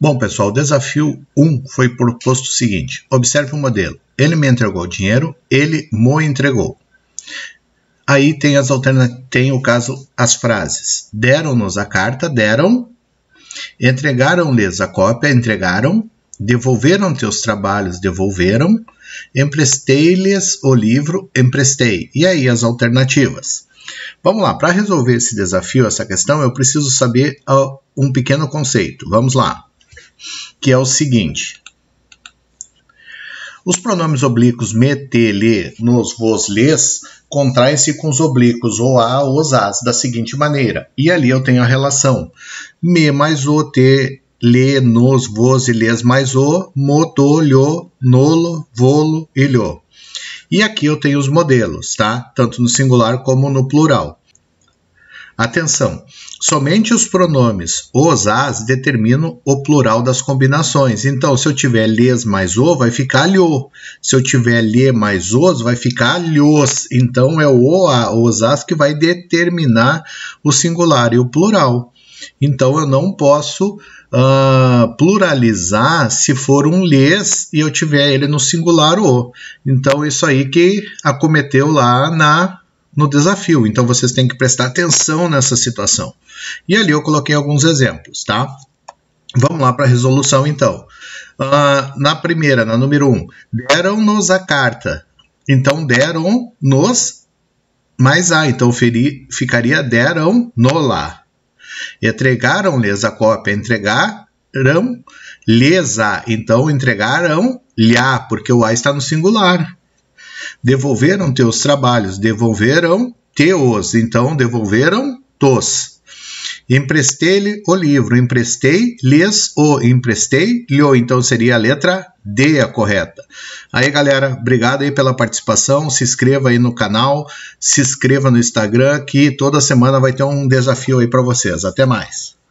Bom, pessoal, o desafio 1 um foi proposto o seguinte: observe o modelo. Ele me entregou dinheiro, ele mo entregou. Aí tem as alternativas, tem o caso as frases. Deram-nos a carta, deram, entregaram-lhes a cópia, entregaram, devolveram teus trabalhos, devolveram, emprestei-lhes o livro, emprestei. E aí as alternativas. Vamos lá, para resolver esse desafio, essa questão, eu preciso saber ah, um pequeno conceito. Vamos lá que é o seguinte. Os pronomes oblíquos mete, le nos, vos, lês contraem-se com os oblíquos ou a, os, as, da seguinte maneira. E ali eu tenho a relação. Me mais o, te, le nos, vos e mais o, motolho nolo, volo ilho. E aqui eu tenho os modelos, tá? Tanto no singular como no plural. Atenção! Somente os pronomes os, as determinam o plural das combinações. Então, se eu tiver les mais o, vai ficar lho. Se eu tiver lhe mais os, vai ficar lhos. Então, é o, a, os, as que vai determinar o singular e o plural. Então, eu não posso uh, pluralizar se for um les e eu tiver ele no singular o. Então, isso aí que acometeu lá na no desafio. Então vocês têm que prestar atenção nessa situação. E ali eu coloquei alguns exemplos, tá? Vamos lá para a resolução então. Uh, na primeira, na número 1, um, deram-nos a carta. Então deram-nos mais a, então feri, ficaria deram-no-la. Entregaram-lhes a cópia, entregaram-lhes a, então entregaram-lhe a, porque o a está no singular devolveram teus trabalhos, devolveram teus, então devolveram tos. Emprestei-lhe o livro, emprestei-lhes o, emprestei-lhe o, então seria a letra D a correta. Aí galera, obrigado aí pela participação, se inscreva aí no canal, se inscreva no Instagram, que toda semana vai ter um desafio aí para vocês. Até mais!